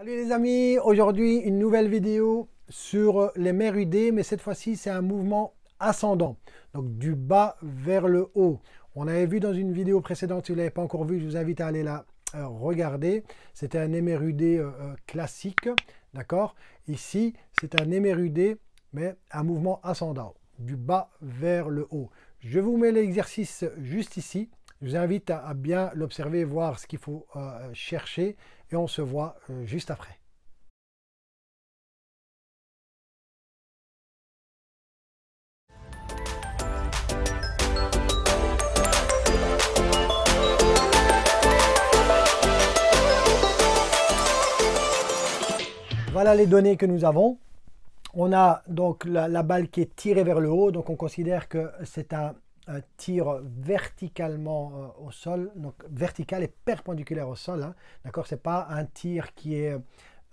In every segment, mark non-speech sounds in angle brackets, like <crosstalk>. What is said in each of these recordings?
Salut les amis, aujourd'hui une nouvelle vidéo sur les mais cette fois-ci c'est un mouvement ascendant, donc du bas vers le haut. On avait vu dans une vidéo précédente, si vous ne l'avez pas encore vu, je vous invite à aller la euh, regarder. C'était un émérudé euh, euh, classique, d'accord Ici, c'est un émérudé, mais un mouvement ascendant, du bas vers le haut. Je vous mets l'exercice juste ici. Je vous invite à, bien l'observer, voir ce qu'il faut chercher et on se voit euh, juste après. Voilà les données que nous avons. On a donc la, balle qui est tirée vers le haut, donc on considère que c'est un un tir verticalement euh, au sol, donc vertical et perpendiculaire au sol. Hein. D'accord C'est pas un tir qui est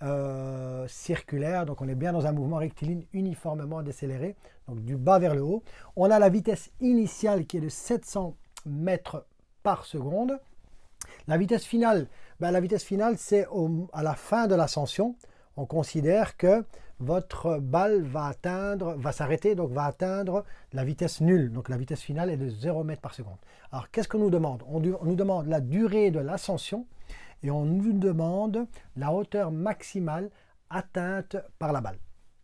euh, circulaire, donc on est bien dans un mouvement rectiligne uniformément décéléré, donc du bas vers le haut. On a la vitesse initiale qui est de 700 mètres par seconde. La vitesse finale, ben, la vitesse finale, c'est à la fin de l'ascension. On considère que votre balle va atteindre, va s'arrêter, donc va atteindre la vitesse nulle. Donc la vitesse finale est de 0 mètre par seconde. Alors qu'est-ce qu'on nous demande on, nous demande la durée de l'ascension et on nous demande la hauteur maximale atteinte par la balle.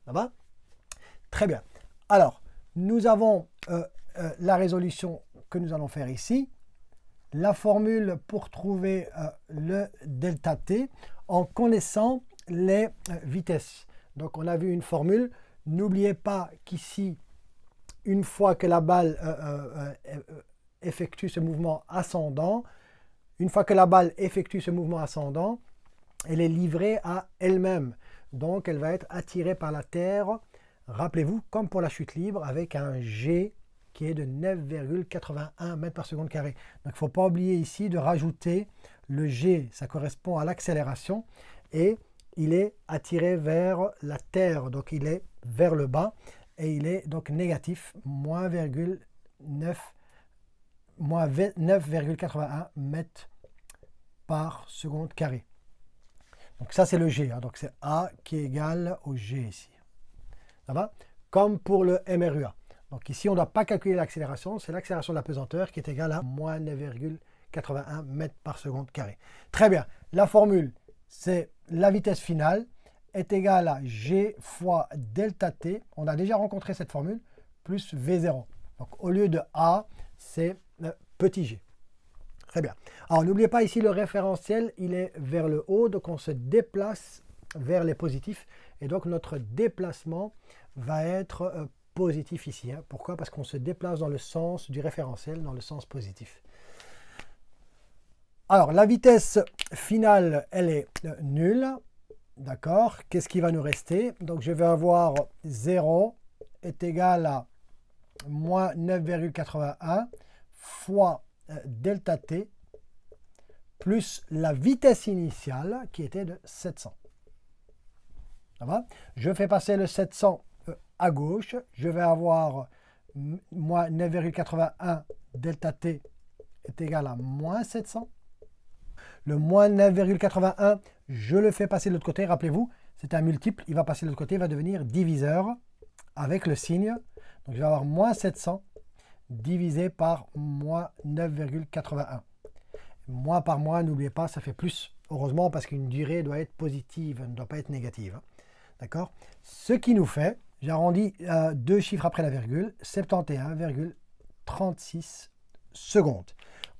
Ça va Très bien. Alors, nous avons euh, euh, la résolution que nous allons faire ici. La formule pour trouver euh, le delta t en connaissant les vitesses donc on a vu une formule. N'oubliez pas qu'ici, une fois que la balle euh, euh, euh, effectue ce mouvement ascendant, une fois que la balle effectue ce mouvement ascendant, elle est livrée à elle-même. Donc elle va être attirée par la terre, rappelez-vous, comme pour la chute libre, avec un G qui est de 9,81 mètres par seconde carré. Donc il ne faut pas oublier ici de rajouter le G, ça correspond à l'accélération. Et il est attiré vers la terre, donc il est vers le bas, et il est donc négatif, moins 9,81 mètres par seconde carré. Donc ça, c'est le G. Hein. donc c'est A qui est égal au G ici. Ça va Comme pour le MRUA. Donc ici, on ne doit pas calculer l'accélération. C'est l'accélération de la pesanteur qui est égale à moins 9,81 mètres par seconde carré. Très bien. La formule c'est la vitesse finale est égale à G fois delta T, on a déjà rencontré cette formule, plus V0. Donc au lieu de A, c'est euh, petit g. Très bien. Alors n'oubliez pas ici le référentiel, il est vers le haut, donc on se déplace vers les positifs. Et donc notre déplacement va être euh, positif ici. Hein. Pourquoi Parce qu'on se déplace dans le sens du référentiel, dans le sens positif. Alors la vitesse finale, elle est euh, nulle. D'accord Qu'est-ce qui va nous rester Donc, je vais avoir 0 est égal à moins 9,81 fois euh, delta t plus la vitesse initiale qui était de 700. Ça va Je fais passer le 700 euh, à gauche. Je vais avoir moins 9,81 delta t est égal à moins 700. Le moins 9,81, je le fais passer de l'autre côté. Rappelez-vous, c'est un multiple. Il va passer de l'autre côté, il va devenir diviseur avec le signe. Donc je vais avoir moins 700 divisé par moins 9,81. Moins par moins, n'oubliez pas, ça fait plus. Heureusement, parce qu'une durée doit être positive, ne doit pas être négative. Hein. D'accord Ce qui nous fait, j'arrondis arrondi euh, deux chiffres après la virgule, 71,36 secondes.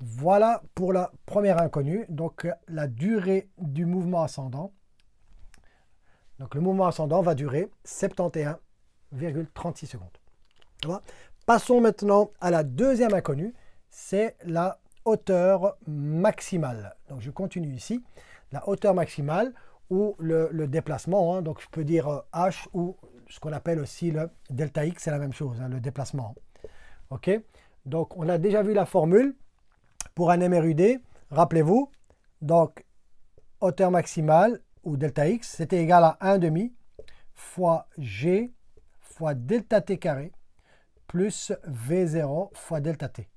Voilà pour la première inconnue, donc euh, la durée du mouvement ascendant. Donc le mouvement ascendant va durer 71,36 secondes. Passons maintenant à la deuxième inconnue, c'est la hauteur maximale. Donc je continue ici, la hauteur maximale ou le, déplacement, hein. donc je peux dire euh, H ou ce qu'on appelle aussi le delta X, c'est la même chose, hein, le déplacement. OK Donc on a déjà vu la formule, pour un MRUD, rappelez-vous, donc hauteur maximale ou delta x, c'était égal à 1,5 fois g fois delta t carré plus v0 fois delta t.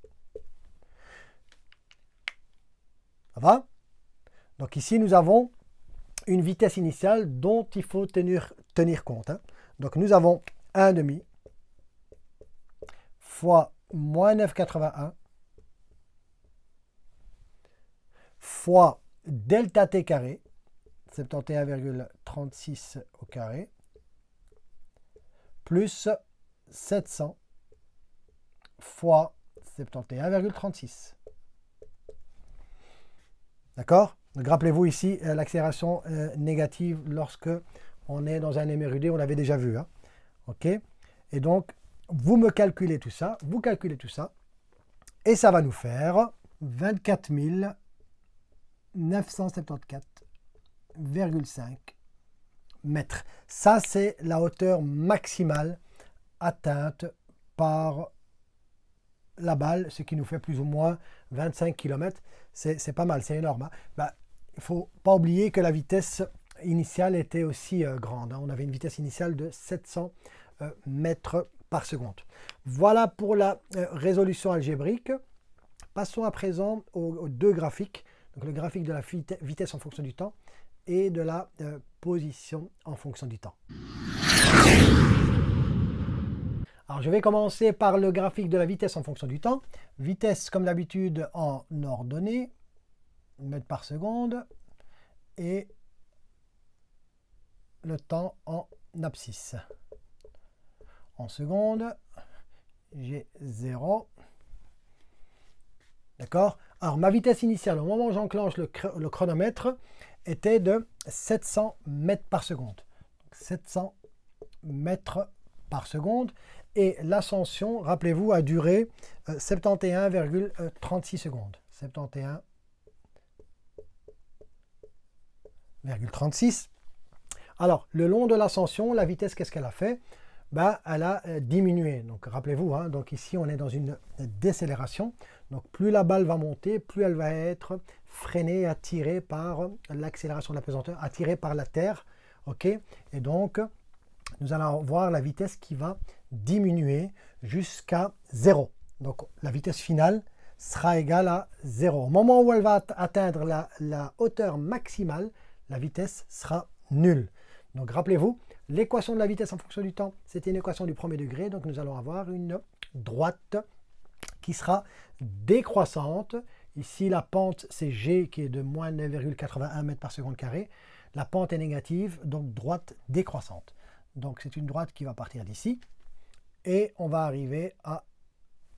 Ça va Donc ici, nous avons une vitesse initiale dont il faut tenir, compte. Hein. Donc nous avons 1,5 fois moins 9,81 fois delta t carré, 71,36 au carré, plus 700 fois 71,36. D'accord Donc rappelez-vous ici euh, l'accélération euh, négative lorsque on est dans un émerudé, on l'avait déjà vu. Hein. OK Et donc, vous me calculez tout ça, vous calculez tout ça, et ça va nous faire 24 000... 974,5 mètres. Ça, c'est la hauteur maximale atteinte par la balle, ce qui nous fait plus ou moins 25 km. C'est pas mal, c'est énorme. Hein. Bah, il ne faut pas oublier que la vitesse initiale était aussi euh, grande. Hein. On avait une vitesse initiale de 700 euh, mètres par seconde. Voilà pour la euh, résolution algébrique. Passons à présent aux deux graphiques donc le graphique de la vitesse en fonction du temps et de la euh, position en fonction du temps. Alors je vais commencer par le graphique de la vitesse en fonction du temps. Vitesse comme d'habitude en ordonnée, mètres par seconde, et le temps en abscisse. En seconde, j'ai 0. D'accord alors ma vitesse initiale au moment où j'enclenche le, chronomètre était de 700 mètres par seconde. 700 mètres par seconde. Et l'ascension, rappelez-vous, a duré 71,36 euh, secondes. 71,36. Alors, le long de l'ascension, la vitesse, qu'est-ce qu'elle a fait bah, elle a euh, diminué. Donc rappelez-vous, hein, donc ici on est dans une décélération. Donc plus la balle va monter, plus elle va être freinée, attirée par l'accélération de la pesanteur, attirée par la terre. ok Et donc nous allons voir la vitesse qui va diminuer jusqu'à 0. Donc la vitesse finale sera égale à 0. Au moment où elle va atteindre la, la hauteur maximale, la vitesse sera nulle. Donc rappelez-vous, L'équation de la vitesse en fonction du temps, c'était une équation du premier degré, donc nous allons avoir une droite qui sera décroissante. Ici, la pente, c'est G qui est de moins 9,81 mètres par seconde carré. La pente est négative, donc droite décroissante. Donc c'est une droite qui va partir d'ici et on va arriver à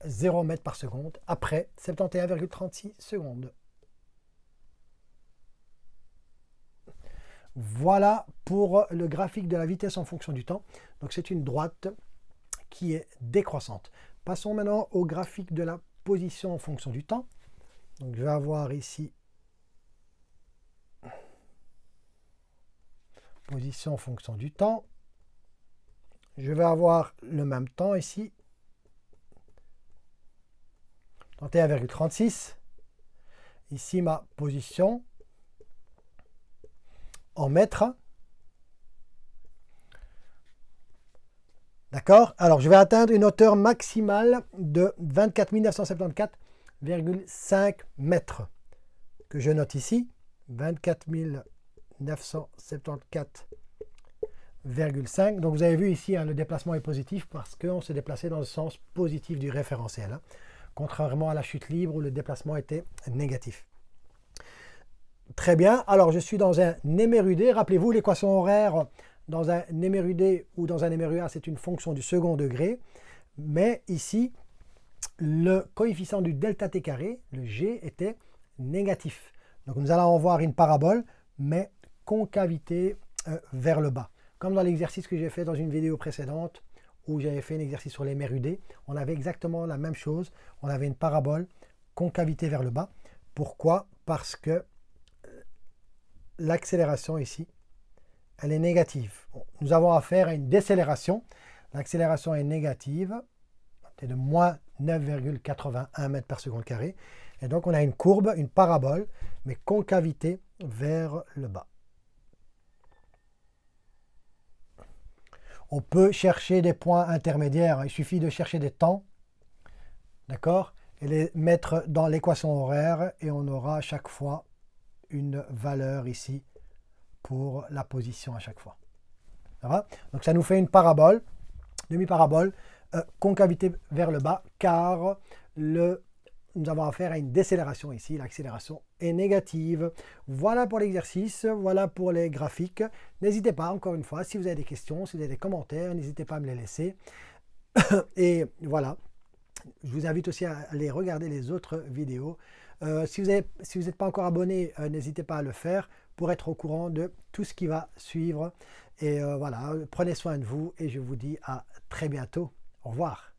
0 mètres par seconde après 71,36 secondes. Voilà pour le graphique de la vitesse en fonction du temps. Donc c'est une droite qui est décroissante. Passons maintenant au graphique de la position en fonction du temps. Donc je vais avoir ici position en fonction du temps. Je vais avoir le même temps ici. 31,36. Ici ma position en mètres. D'accord Alors, je vais atteindre une hauteur maximale de 24 974,5 mètres, que je note ici. 24 974,5. Donc, vous avez vu ici, hein, le déplacement est positif parce qu'on s'est déplacé dans le sens positif du référentiel, hein. contrairement à la chute libre où le déplacement était négatif. Très bien, alors je suis dans un émérudé. Rappelez-vous, l'équation horaire dans un émérudé ou dans un émérua, c'est une fonction du second degré. Mais ici, le coefficient du delta t carré, le g, était négatif. Donc nous allons avoir voir une parabole, mais concavité euh, vers le bas. Comme dans l'exercice que j'ai fait dans une vidéo précédente, où j'avais fait un exercice sur les mérudés, on avait exactement la même chose. On avait une parabole concavité vers le bas. Pourquoi Parce que l'accélération ici, elle est négative. nous avons affaire à une décélération. L'accélération est négative, c'est de moins 9,81 mètres par seconde carré. Et donc, on a une courbe, une parabole, mais concavité vers le bas. On peut chercher des points intermédiaires. Il suffit de chercher des temps, d'accord Et les mettre dans l'équation horaire et on aura à chaque fois une valeur ici pour la position à chaque fois. Ça Donc ça nous fait une parabole, demi-parabole, euh, concavité vers le bas, car le, nous avons affaire à une décélération ici, l'accélération est négative. Voilà pour l'exercice, voilà pour les graphiques. N'hésitez pas, encore une fois, si vous avez des questions, si vous avez des commentaires, n'hésitez pas à me les laisser. <coughs> Et voilà. Je vous invite aussi à aller regarder les autres vidéos. Euh, si vous n'êtes pas encore abonné, euh, n'hésitez pas à le faire pour être au courant de tout ce qui va suivre. Et euh, voilà, prenez soin de vous et je vous dis à très bientôt. Au revoir.